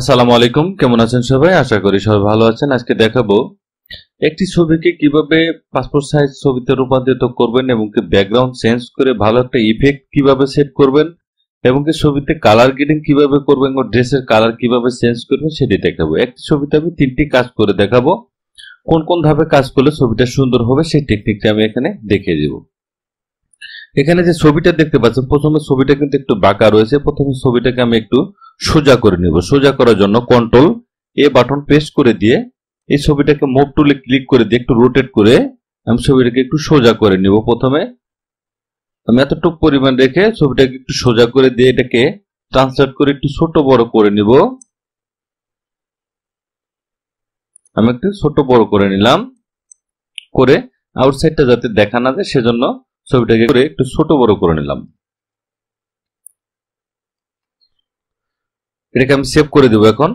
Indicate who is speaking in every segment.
Speaker 1: আসসালামু আলাইকুম কেমন আছেন সবাই আশা করি সবাই ভালো আছেন আজকে দেখাবো একটি ছবিকে কিভাবে পাসপোর্ট সাইজ ছবিতে রূপান্তরিত করবেন এবং কি ব্যাকগ্রাউন্ড চেঞ্জ করে ভালো একটা ইফেক্ট কিভাবে সেট করবেন এবং কি ছবিতে কালার গ্রেডিং কিভাবে করবেন ও ড্রেসের কালার কিভাবে চেঞ্জ করবেন সেটি দেখাবো একটি ছবিতে আমি তিনটি কাজ করে দেখাবো কোন কোন ধাপে কাজ করলে ছবিটা সুন্দর হবে সেই টেকনিকটা আমি এখানে দেখিয়ে দেবো এখানে যে ছবিটা দেখতে পাচ্ছেন প্রথমে ছবিটা কিন্তু একটু বাঁকা রয়েছে প্রথমে ছবিটাকে আমি একটু সোজা করে নিব সোজা করার জন্য কন্ট্রোল এ বাটন প্রেস করে দিয়ে এই ছবিটাকে মুভ টুলে ক্লিক করে দিয়ে একটু রোটেট করে আমি ছবিটাকে একটু সোজা করে নিব প্রথমে আমি এতটুকু পরিমাণ রেখে ছবিটাকে একটু সোজা করে দিয়ে এটাকে ট্রান্সলেট করে একটু ছোট বড় করে নিব আমি একটু ছোট বড় করে নিলাম করে আউটসাইডটা যাতে দেখা না যায় সেজন্য ছবিটাকে করে একটু ছোট বড় করে নিলাম এটাকে আমি সেভ করে দেবো এখন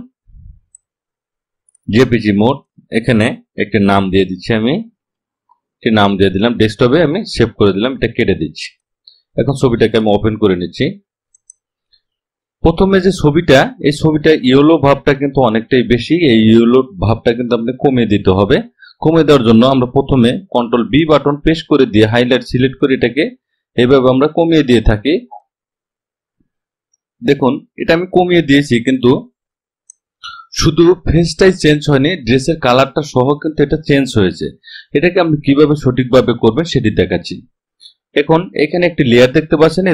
Speaker 1: জেপিজি মোড এখানে একটি নাম দিয়ে দিচ্ছি আমি একটি নাম দিয়ে দিলাম ডেস্কটপে আমি সেভ করে দিলাম এটা কেটে দিচ্ছি এখন ছবিটাকে আমি ওপেন করে নিচ্ছি প্রথমে যে ছবিটা এই ছবিটা ইয়েলো ভাবটা কিন্তু অনেকটাই বেশি এই ইয়েলো ভাবটা কিন্তু আপনি কমিয়ে দিতে হবে কমে দেওয়ার জন্য আমরা প্রথমে কন্ট্রোল বি বাটন প্রেস করে দিয়ে হাইলাইট সিলেক্ট করে এটাকে এভাবে আমরা কমিয়ে দিয়ে থাকি দেখুন এটা আমি কমিয়ে দিয়েছি কিন্তু শুধু ফেসটাই চেঞ্জ হয়নি ড্রেসের কালারটা সহ কিন্তু এটা চেঞ্জ হয়েছে এটাকে আমি কিভাবে সঠিকভাবে করবেন সেটি দেখাচ্ছি এখন এখানে একটি লেয়ার দেখতে পাচ্ছেন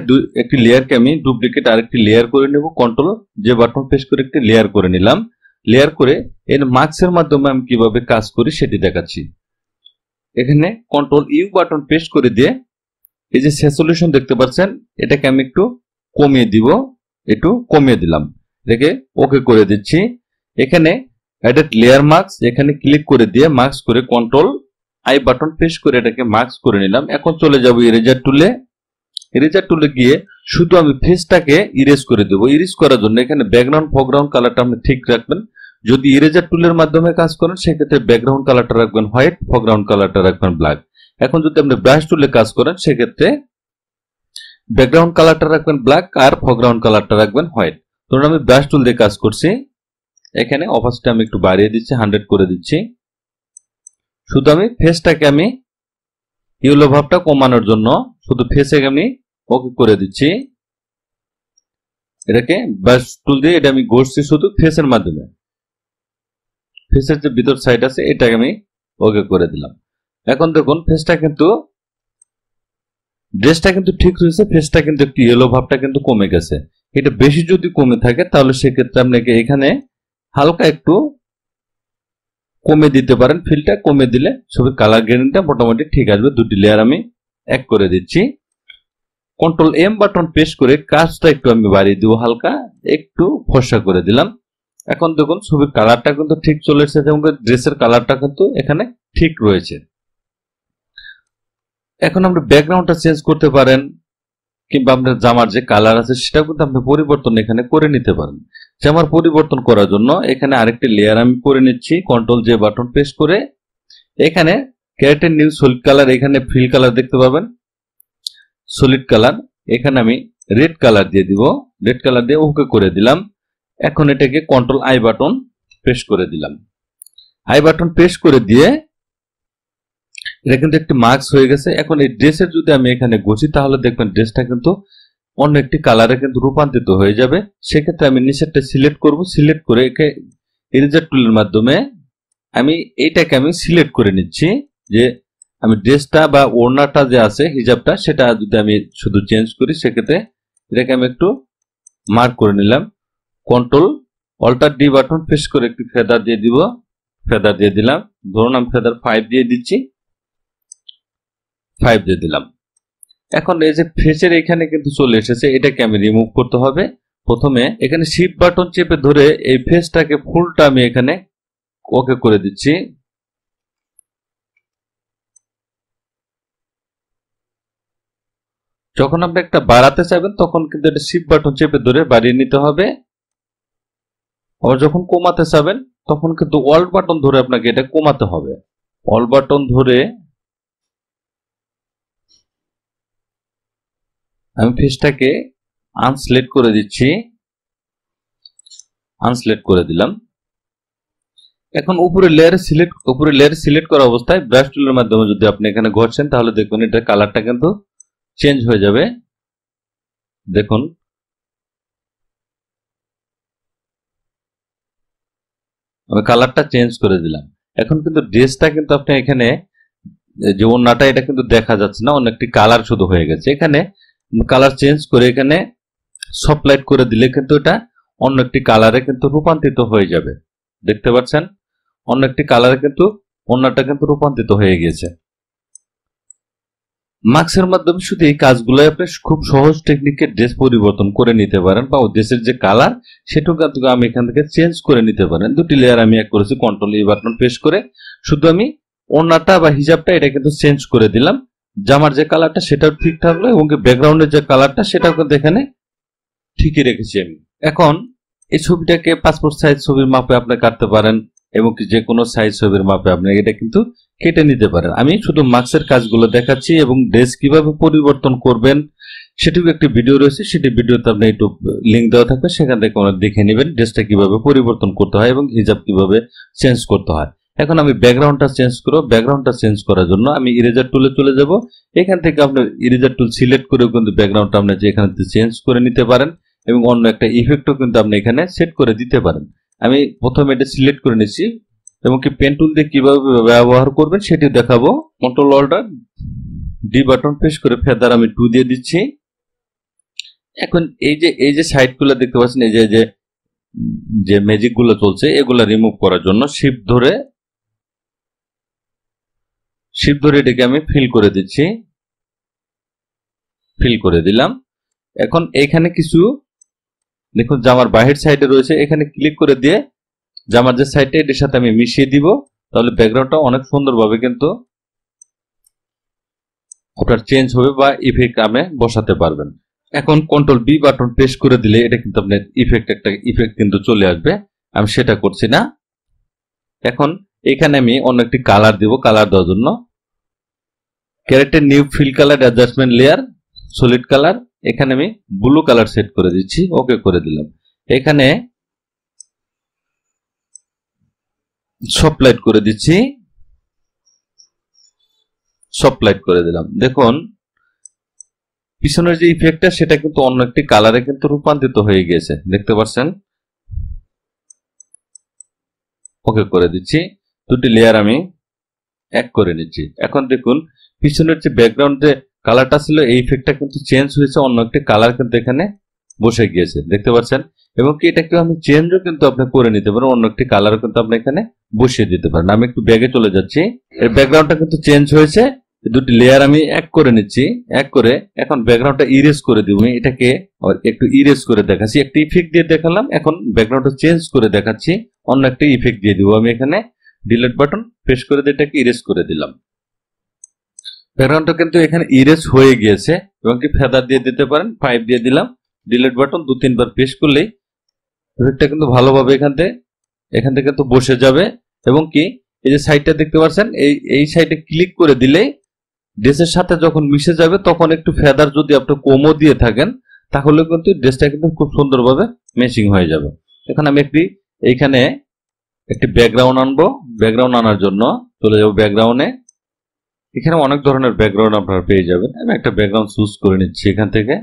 Speaker 1: একটি লেয়ারকে আমি ডুপ্লিকেট আরেকটি লেয়ার করে নেব কন্ট্রোল যে বাটন প্রেস করে একটি লেয়ার করে নিলাম লেয়ার করে এর মাস্কের মাধ্যমে আমি কিভাবে কাজ করি সেটি দেখাচ্ছি এখানে কন্ট্রোল ইউ বাটন পেস্ট করে দিয়ে এই যে সেসলিউশন দেখতে পাচ্ছেন এটাকে আমি একটু কমিয়ে দিব একটু কমিয়ে দিলাম দেখে ওকে করে দিচ্ছি এখানে অ্যাডেড লেয়ার মাস্ক এখানে ক্লিক করে দিয়ে মাস্ক করে কন্ট্রোল আই বাটন প্রেস করে এটাকে মাস্ক করে নিলাম এখন চলে যাব ইরেজার টুলে ইরেজার টুলে গিয়ে শুধু আমি ফেসটাকে ইরেজ করে দেবো ইরেজ করার জন্য এখানে ব্যাকগ্রাউন্ড ফোগ্রাউন্ড কালারটা আপনি ঠিক রাখবেন যদি ইরেজার টুলের মাধ্যমে কাজ করেন সেক্ষেত্রে ব্যাকগ্রাউন্ড কালারটা রাখবেন হোয়াইট ফোরগ্রাউন্ড কালারটা রাখবেন ব্ল্যাক এখন যদি আপনি ব্রাশ টুলে কাজ করেন সেক্ষেত্রে ব্যাকগ্রাউন্ড কালারটা রাখবেন ব্ল্যাক আর ফোরগ্রাউন্ড কালারটা রাখবেন হোয়াইট ধরুন আমি ব্রাশ টুল দিয়ে কাজ করছি এখানে অপাসিটি আমি একটু বাড়িয়ে দিচ্ছি হান্ড্রেড করে দিচ্ছি শুধু আমি ফেসটাকে আমি ইউলো ভাবটা কমানোর জন্য শুধু ফেসে আমি ওকে করে দিচ্ছি এটাকে ব্রাশ টুল দিয়ে এটা আমি গড়ছি শুধু ফেসের মাধ্যমে ফেসের যে ভিতর সাইড আছে এটাকে আমি ওকে করে দিলাম এখন দেখুন ফেসটা কিন্তু ড্রেসটা কিন্তু ঠিক রয়েছে ফেসটা কিন্তু একটু ইয়েলো ভাবটা কিন্তু কমে গেছে এটা বেশি যদি কমে থাকে তাহলে সেক্ষেত্রে আপনাকে এখানে হালকা একটু কমে দিতে পারেন ফিলটা কমে দিলে ছবির কালার গ্রেডিংটা মোটামুটি ঠিক আসবে দুটি লেয়ার আমি এক করে দিচ্ছি কন্ট্রোল এম বাটন প্রেস করে কাজটা একটু আমি বাড়িয়ে দিব হালকা একটু ফসা করে দিলাম এখন দেখুন ছবির কালারটা কিন্তু ঠিক চলে এসেছে এবং ড্রেসের কালারটা কিন্তু এখানে ঠিক রয়েছে এখন আপনি ব্যাকগ্রাউন্ডটা চেঞ্জ করতে পারেন কিংবা আপনার জামার যে কালার আছে সেটা কিন্তু আপনি পরিবর্তন এখানে করে নিতে পারেন জামার পরিবর্তন করার জন্য এখানে আরেকটি লেয়ার আমি করে নিচ্ছি কন্ট্রোল যে বাটন প্রেস করে এখানে ক্যারেটের নিউ সলিড কালার এখানে ফিল কালার দেখতে পাবেন সলিড কালার এখানে আমি রেড কালার দিয়ে দিব রেড কালার দিয়ে ওকে করে দিলাম এখন এটাকে কন্ট্রোল আই বাটন প্রেস করে দিলাম আই বাটন প্রেস করে দিয়ে এটা কিন্তু একটি মার্কস হয়ে গেছে এখন এই ড্রেসের যদি আমি এখানে গুছি তাহলে দেখবেন ড্রেসটা কিন্তু অন্য একটি কালারে কিন্তু রূপান্তরিত হয়ে যাবে সেক্ষেত্রে আমি নিচেরটা সিলেক্ট করব সিলেক্ট করে একে ইরেজার টুলের মাধ্যমে আমি এইটাকে আমি সিলেক্ট করে নিচ্ছি যে আমি ড্রেসটা বা ওড়নাটা যে আছে হিজাবটা সেটা যদি আমি শুধু চেঞ্জ করি সেক্ষেত্রে এটাকে আমি একটু মার্ক করে নিলাম control alt D button press করে একটি ফেদার দিয়ে দিব ফেদার দিয়ে দিলাম ধরুন আমি ফেদার ফাইভ দিয়ে দিচ্ছি ফাইভ দিয়ে দিলাম এখন এই যে ফেসের এখানে কিন্তু চলে এসেছে এটাকে আমি রিমুভ করতে হবে প্রথমে এখানে শিফট বাটন চেপে ধরে এই ফেসটাকে ফুলটা আমি এখানে ওকে করে দিচ্ছি যখন আপনি একটা বাড়াতে চাইবেন তখন কিন্তু এটা শিফট বাটন চেপে ধরে বাড়িয়ে নিতে হবে আবার যখন কমাতে চাবেন তখন কিন্তু অল্ট বাটন ধরে আপনাকে এটা কমাতে হবে অল বাটন ধরে আমি ফেসটাকে আনসিলেক্ট করে দিচ্ছি আনসিলেক্ট করে দিলাম এখন উপরে লেয়ার সিলেক্ট উপরে লেয়ার সিলেক্ট করা অবস্থায় ব্রাশ টুলের মাধ্যমে যদি আপনি এখানে ঘটছেন তাহলে দেখুন এটা কালারটা কিন্তু চেঞ্জ হয়ে যাবে দেখুন আমি কালারটা চেঞ্জ করে দিলাম এখন কিন্তু ড্রেসটা কিন্তু আপনি এখানে যে ওড়নাটা এটা কিন্তু দেখা যাচ্ছে না অন্য একটি কালার শুধু হয়ে গেছে এখানে কালার চেঞ্জ করে এখানে সফট করে দিলে কিন্তু এটা অন্য একটি কালারে কিন্তু রূপান্তরিত হয়ে যাবে দেখতে পাচ্ছেন অন্য একটি কালারে কিন্তু ওড়নাটা কিন্তু রূপান্তরিত হয়ে গেছে মাস্কের মাধ্যমে শুধু এই কাজগুলো আপনি খুব সহজ টেকনিকে ড্রেস পরিবর্তন করে নিতে পারেন বা ড্রেসের যে কালার সেটুকু আমি এখান থেকে চেঞ্জ করে নিতে পারেন দুটি লেয়ার আমি এক করেছি কন্ট্রোল এই বাটন প্রেস করে শুধু আমি ওনাটা বা হিজাবটা এটা কিন্তু চেঞ্জ করে দিলাম জামার যে কালারটা সেটাও ঠিক থাকলো এবং ব্যাকগ্রাউন্ডের যে কালারটা সেটাও কিন্তু এখানে ঠিকই রেখেছি আমি এখন এই ছবিটাকে পাসপোর্ট সাইজ ছবির মাপে আপনি কাটতে পারেন এবং যে কোনো সাইজ ছবির মাপে আপনি এটা কিন্তু কেটে নিতে পারেন আমি শুধু মাস্কের কাজগুলো দেখাচ্ছি এবং ড্রেস কিভাবে পরিবর্তন করবেন সেটিও একটি ভিডিও রয়েছে সেটি ভিডিওতে আপনি একটু লিঙ্ক দেওয়া থাকবে সেখান থেকে আপনারা দেখে নেবেন ড্রেসটা কিভাবে পরিবর্তন করতে হয় এবং হিজাব কিভাবে চেঞ্জ করতে হয় এখন আমি ব্যাকগ্রাউন্ডটা চেঞ্জ করব ব্যাকগ্রাউন্ডটা চেঞ্জ করার জন্য আমি ইরেজার টুলে চলে যাব এখান থেকে আপনি ইরেজার টুল সিলেক্ট করেও কিন্তু ব্যাকগ্রাউন্ডটা আপনি যে এখানে চেঞ্জ করে নিতে পারেন এবং অন্য একটা ইফেক্টও কিন্তু আপনি এখানে সেট করে দিতে পারেন আমি প্রথমে এটা সিলেক্ট করে নিচ্ছি এবং কি পেন টুল দিয়ে কিভাবে ব্যবহার করবেন সেটি দেখাবো control alt D button press করে ফেদার আমি টু দিয়ে দিচ্ছি এখন এই যে এই যে সাইডগুলো দেখতে পাচ্ছেন এই যে যে যে ম্যাজিকগুলো চলছে এগুলো রিমুভ করার জন্য শিপ ধরে শিপ ধরে এটাকে আমি ফিল করে দিচ্ছি ফিল করে দিলাম এখন এখানে কিছু দেখুন জামার বাহির সাইডে রয়েছে এখানে ক্লিক করে দিয়ে আমার যে সাইডটা এটির সাথে আমি মিশিয়ে দিব তাহলে ব্যাকগ্রাউন্ডটা অনেক সুন্দরভাবে কিন্তু আপনার চেঞ্জ হবে বা ইফেক্ট আমি বসাতে পারবেন এখন কন্ট্রোল বি বাটন প্রেস করে দিলে এটা কিন্তু আপনার ইফেক্ট একটা ইফেক্ট কিন্তু চলে আসবে আমি সেটা করছি না এখন এখানে আমি অন্য একটি কালার দিব কালার দেওয়ার জন্য character new fill colour adjustment layer solid colour এখানে আমি ব্লু কালার সেট করে দিচ্ছি ওকে করে দিলাম এখানে সব করে দিচ্ছি সব করে দিলাম দেখুন পিছনের যে ইফেক্টটা সেটা কিন্তু অন্য একটি কালারে কিন্তু রূপান্তরিত হয়ে গিয়েছে দেখতে পাচ্ছেন ওকে করে দিচ্ছি দুটি লেয়ার আমি এক করে নিচ্ছি এখন দেখুন পিছনের যে ব্যাকগ্রাউন্ড যে কালারটা ছিল এই ইফেক্টটা কিন্তু চেঞ্জ হয়েছে অন্য একটি কালার কিন্তু এখানে বসে গিয়েছে দেখতে পাচ্ছেন এবং কি এটা কেউ আমি চেঞ্জও কিন্তু আপনি করে নিতে পারেন অন্য একটি কালারও কিন্তু আপনি এখানে বসিয়ে দিতে পারেন আমি একটু ব্যাগে চলে যাচ্ছি এর ব্যাকগ্রাউন্ডটা কিন্তু চেঞ্জ হয়েছে দুটি লেয়ার আমি এক করে নিচ্ছি এক করে এখন ব্যাকগ্রাউন্ডটা ইরেজ করে দিব এটাকে একটু ইরেজ করে দেখাচ্ছি একটি ইফেক্ট দিয়ে দেখালাম এখন ব্যাকগ্রাউন্ডটা চেঞ্জ করে দেখাচ্ছি অন্য একটি ইফেক্ট দিয়ে দিব আমি এখানে ডিলেট বাটন প্রেস করে দিয়ে এটাকে ইরেজ করে দিলাম ব্যাকগ্রাউন্ডটা কিন্তু এখানে ইরেজ হয়ে গিয়েছে এবং কি ফেদার দিয়ে দিতে পারেন ফাইভ দিয়ে দিলাম ডিলেট বাটন দু তিনবার প্রেস করলেই ভিড়টা কিন্তু ভালোভাবে এখান থেকে এখান থেকে তো বসে যাবে এবং কি এই যে সাইডটা দেখতে পাচ্ছেন এই এই সাইডে ক্লিক করে দিলেই ড্রেসের সাথে যখন মিশে যাবে তখন একটু ফেদার যদি আপনি কোমো দিয়ে থাকেন তাহলে কিন্তু ড্রেসটা কিন্তু খুব সুন্দরভাবে ম্যাচিং হয়ে যাবে এখানে আমি একটি এইখানে একটি ব্যাকগ্রাউন্ড আনবো ব্যাকগ্রাউন্ড আনার জন্য চলে যাব ব্যাকগ্রাউন্ডে এখানে অনেক ধরনের ব্যাকগ্রাউন্ড আপনারা পেয়ে যাবেন আমি একটা ব্যাকগ্রাউন্ড চুজ করে নিচ্ছি এখান থেকে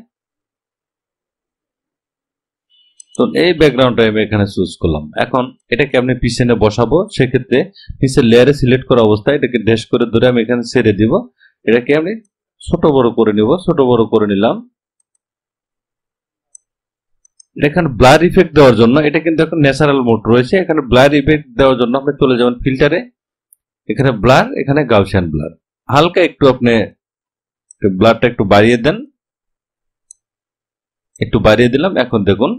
Speaker 1: তো এই ব্যাকগ্রাউন্ডটা আমি এখানে চুজ করলাম এখন এটাকে আপনি পিছনে বসাবো সেক্ষেত্রে নিচের লেয়ারে সিলেক্ট করা অবস্থায় এটাকে ড্যাশ করে ধরে আমি এখানে ছেড়ে দিব এটাকে আমি ছোট বড় করে নিব ছোট বড় করে নিলাম এখানে ব্লার ইফেক্ট দেওয়ার জন্য এটা কিন্তু এখন ন্যাচারাল মোড রয়েছে এখানে ব্লার ইফেক্ট দেওয়ার জন্য আপনি চলে যাবেন ফিল্টারে এখানে ব্লার এখানে গাউসিয়ান ব্লার হালকা একটু আপনি ব্লারটা একটু বাড়িয়ে দেন একটু বাড়িয়ে দিলাম এখন দেখুন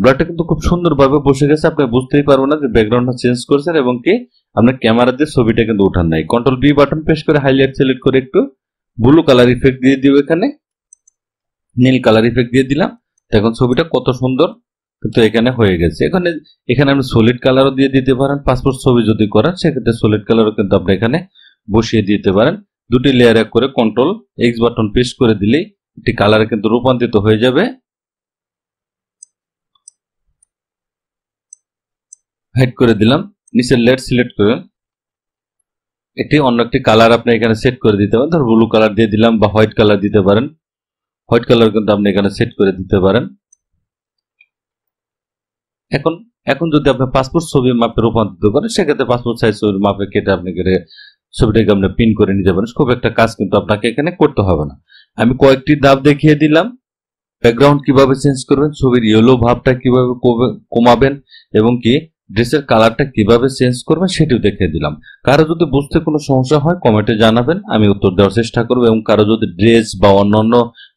Speaker 1: ব্লাডটা কিন্তু খুব সুন্দরভাবে বসে গেছে আপনি বুঝতেই পারবেন না যে ব্যাকগ্রাউন্ডটা চেঞ্জ করেছেন এবং কি আপনার ক্যামেরা দিয়ে ছবিটা কিন্তু উঠান নাই কন্ট্রোল বি বাটন প্রেস করে হাইলাইট সিলেক্ট করে একটু ব্লু কালার ইফেক্ট দিয়ে দিব এখানে নীল কালার ইফেক্ট দিয়ে দিলাম এখন ছবিটা কত সুন্দর কিন্তু এখানে হয়ে গেছে এখানে এখানে আপনি সলিড কালারও দিয়ে দিতে পারেন পাসপোর্ট ছবি যদি করেন সেক্ষেত্রে সলিড কালারও কিন্তু আপনি এখানে বসিয়ে দিতে পারেন দুটি লেয়ার এক করে কন্ট্রোল এক্স বাটন প্রেস করে দিলেই একটি কালার কিন্তু রূপান্তরিত হয়ে যাবে হাইড করে দিলাম নিচে লেট সিলেক্ট করবেন একটি অন্য একটি কালার আপনি এখানে সেট করে দিতে পারেন ধর ব্লু কালার দিয়ে দিলাম বা হোয়াইট কালার দিতে পারেন হোয়াইট কালার কিন্তু আপনি এখানে সেট করে দিতে পারেন এখন এখন যদি আপনি পাসপোর্ট ছবির মাপে রূপান্তরিত করেন সেক্ষেত্রে পাসপোর্ট সাইজ ছবির মাপে কেটে আপনি ছবিটাকে আপনি পিন করে নিতে পারেন খুব একটা কাজ কিন্তু আপনাকে এখানে করতে হবে না আমি কয়েকটি দাব দেখিয়ে দিলাম ব্যাকগ্রাউন্ড কিভাবে চেঞ্জ করবেন ছবির ইয়েলো ভাবটা কিভাবে কমাবেন এবং কি ড্রেসের কালারটা কিভাবে চেঞ্জ করবেন সেটিও দেখিয়ে দিলাম কারো যদি বুঝতে কোনো সমস্যা হয় কমেন্টে জানাবেন আমি উত্তর দেওয়ার চেষ্টা করবো এবং কারো যদি ড্রেস বা অন্যান্য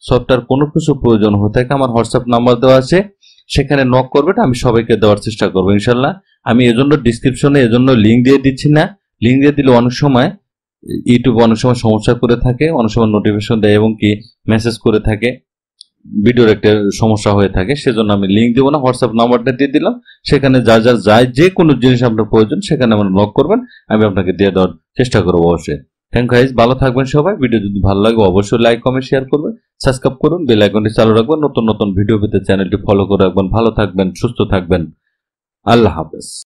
Speaker 1: সফটওয়্যার কোনো কিছু প্রয়োজন হয়ে থাকে আমার হোয়াটসঅ্যাপ নাম্বার দেওয়া আছে সেখানে নক করবেন আমি সবাইকে দেওয়ার চেষ্টা করবো ইনশাল্লাহ আমি এজন্য ডিসক্রিপশনে এজন্য লিঙ্ক দিয়ে দিচ্ছি না লিঙ্ক দিয়ে দিলে অনেক সময় ইউটিউব অনেক সময় সমস্যা করে থাকে অনেক সময় নোটিফিকেশন দেয় এবং কি মেসেজ করে থাকে ভিডিওর একটা সমস্যা হয়ে থাকে সেজন্য আমি লিঙ্ক দেবো না হোয়াটসঅ্যাপ নাম্বারটা দিয়ে দিলাম সেখানে যা যা যায় যে কোনো জিনিস আপনার প্রয়োজন সেখানে আমার নক করবেন আমি আপনাকে দিয়ে দেওয়ার চেষ্টা করবো অবশ্যই থ্যাংক ইউ ভালো থাকবেন সবাই ভিডিও যদি ভালো লাগে অবশ্যই লাইক কমেন্ট শেয়ার করবেন সাবস্ক্রাইব করুন বেল আইকনটি চালু রাখবেন নতুন নতুন ভিডিও পেতে চ্যানেলটি ফলো করে রাখবেন ভালো থাকবেন সুস্থ থাকবেন আল্লাহ হাফেজ